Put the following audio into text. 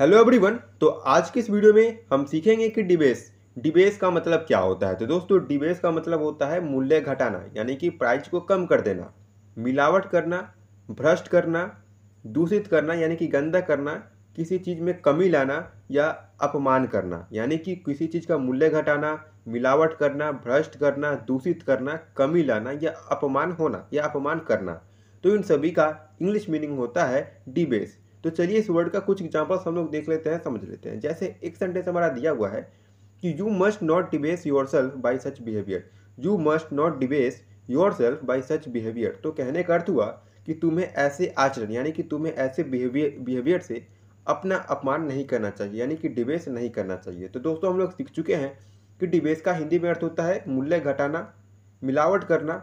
hello everyone तो आज की इस वीडियो में हम सीखेंगे कि डिबेस डिबेस का मतलब क्या होता है तो दोस्तों डिबेस का मतलब होता है मूल्य घटाना यानी कि प्राइस को कम कर देना मिलावट करना भ्रष्ट करना दूषित करना यानी कि गंदा करना किसी चीज़ में कमी लाना या अपमान करना यानी कि किसी चीज़ का मूल्य घटाना मिलावट करना भ्रष्ट करना दूषित करना कमी लाना या अपमान होना या अपमान करना तो इन सभी का इंग्लिश मीनिंग होता है डिबेस तो चलिए इस वर्ड का कुछ एग्जाम्पल्स हम लोग देख लेते हैं समझ लेते हैं जैसे एक सेंटेंस हमारा दिया हुआ है कि you must not debase yourself by such behaviour you must not debase yourself by such behaviour तो कहने का अर्थ हुआ कि तुम्हें ऐसे आचरण यानी कि तुम्हें ऐसे बिहेवियर से अपना अपमान नहीं करना चाहिए यानी कि डिबेस नहीं करना चाहिए तो दोस्तों हम लोग सीख चुके हैं कि डिबेस का हिंदी में अर्थ होता है मूल्य घटाना मिलावट करना